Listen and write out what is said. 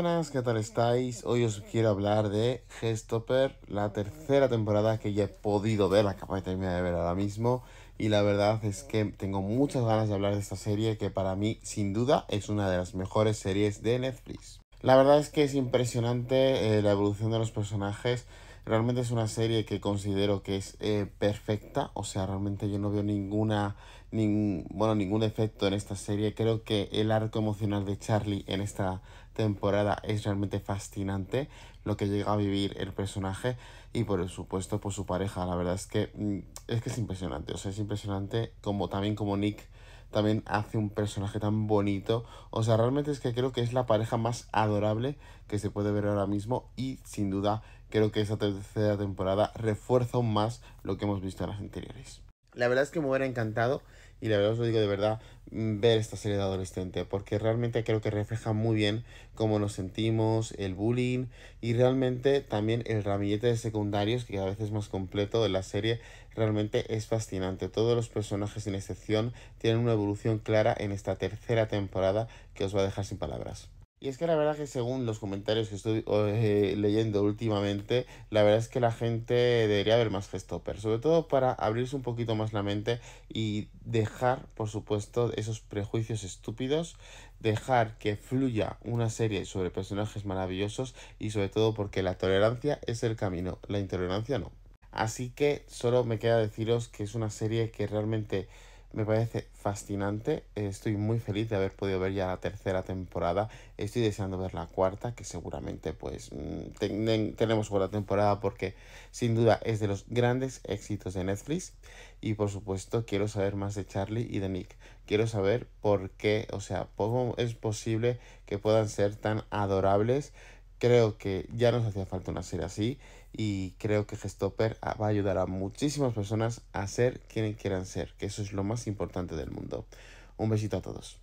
buenas, ¿qué tal estáis? Hoy os quiero hablar de Gestopper, la tercera temporada que ya he podido ver, la acabo de terminar de ver ahora mismo. Y la verdad es que tengo muchas ganas de hablar de esta serie que para mí, sin duda, es una de las mejores series de Netflix. La verdad es que es impresionante eh, la evolución de los personajes Realmente es una serie que considero que es eh, perfecta, o sea, realmente yo no veo ninguna, bueno, ningún defecto en esta serie. Creo que el arco emocional de Charlie en esta temporada es realmente fascinante, lo que llega a vivir el personaje y por supuesto por su pareja. La verdad es que mm, es que es impresionante, o sea, es impresionante como también como Nick también hace un personaje tan bonito. O sea, realmente es que creo que es la pareja más adorable que se puede ver ahora mismo y sin duda creo que esta tercera temporada refuerza aún más lo que hemos visto en las anteriores. La verdad es que me hubiera encantado y la verdad os lo digo de verdad, ver esta serie de adolescente porque realmente creo que refleja muy bien cómo nos sentimos, el bullying y realmente también el ramillete de secundarios que a veces es más completo de la serie realmente es fascinante. Todos los personajes sin excepción tienen una evolución clara en esta tercera temporada que os va a dejar sin palabras. Y es que la verdad que según los comentarios que estoy eh, leyendo últimamente, la verdad es que la gente debería ver más Gestopper, sobre todo para abrirse un poquito más la mente y dejar, por supuesto, esos prejuicios estúpidos, dejar que fluya una serie sobre personajes maravillosos y sobre todo porque la tolerancia es el camino, la intolerancia no. Así que solo me queda deciros que es una serie que realmente me parece fascinante, eh, estoy muy feliz de haber podido ver ya la tercera temporada, estoy deseando ver la cuarta, que seguramente pues mm, tenemos buena temporada porque sin duda es de los grandes éxitos de Netflix y por supuesto quiero saber más de Charlie y de Nick, quiero saber por qué, o sea, cómo es posible que puedan ser tan adorables Creo que ya nos hacía falta una serie así y creo que Gestopper ah, va a ayudar a muchísimas personas a ser quienes quieran ser, que eso es lo más importante del mundo. Un besito a todos.